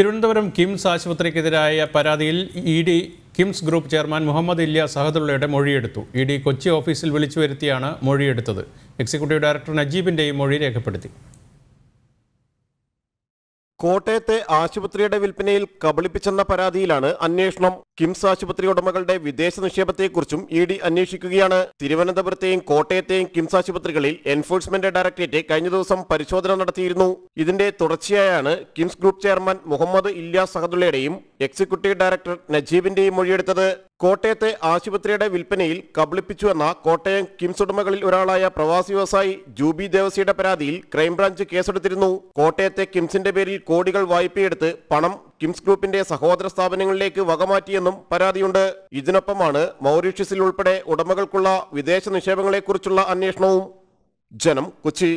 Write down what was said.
തിരുവനന്തപുരം കിംസ് ആശുപത്രിക്കെതിരായ പരാതിയിൽ E D KIMS group chairman Muhammad Ilyas സഹദുള്ളയുടെ മൊഴിയെടുത്തു ഇ ഡി കൊച്ചി ഓഫീസിൽ വിളിച്ചു വരുത്തിയാണ് മൊഴിയെടുത്തത് എക്സിക്യൂട്ടീവ് ഡയറക്ടർ നജീബിൻ്റെയും മൊഴി രേഖപ്പെടുത്തി കോട്ടയത്തെ ആശുപത്രിയുടെ വിൽപ്പനയിൽ കബളിപ്പിച്ചെന്ന പരാതിയിലാണ് അന്വേഷണം കിംസ് ആശുപത്രി ഉടമകളുടെ വിദേശ നിക്ഷേപത്തെക്കുറിച്ചും ഇ ഡി അന്വേഷിക്കുകയാണ് തിരുവനന്തപുരത്തെയും കോട്ടയത്തെയും കിംസ് ആശുപത്രികളിൽ എൻഫോഴ്സ്മെന്റ് ഡയറക്ടറേറ്റ് കഴിഞ്ഞ ദിവസം പരിശോധന നടത്തിയിരുന്നു ഇതിന്റെ തുടർച്ചയായാണ് കിംസ് ഗ്രൂപ്പ് ചെയർമാൻ മുഹമ്മദ് ഇല്യാസ് സഹദുള്ളയുടെയും എക്സിക്യൂട്ടീവ് ഡയറക്ടർ നജീബിന്റെയും മൊഴിയെടുത്തത് കോട്ടയത്തെ ആശുപത്രിയുടെ വിൽപ്പനയിൽ കബളിപ്പിച്ചുവെന്ന കോട്ടയം കിംസ് ഉടമകളിൽ ഒരാളായ പ്രവാസി വ്യവസായി ജൂബി ദേവസിയുടെ പരാതിയിൽ ക്രൈംബ്രാഞ്ച് കേസെടുത്തിരുന്നു കോട്ടയത്തെ കിംസിന്റെ പേരിൽ കോടികൾ വായ്പയെടുത്ത് പണം കിംസ് ഗ്രൂപ്പിന്റെ സഹോദര സ്ഥാപനങ്ങളിലേക്ക് വകമാറ്റിയെന്നും പരാതിയുണ്ട് ഇതിനൊപ്പമാണ് മൗറീഷ്യസിൽ ഉൾപ്പെടെ ഉടമകൾക്കുള്ള വിദേശ നിക്ഷേപങ്ങളെക്കുറിച്ചുള്ള അന്വേഷണവും ജനം കൊച്ചി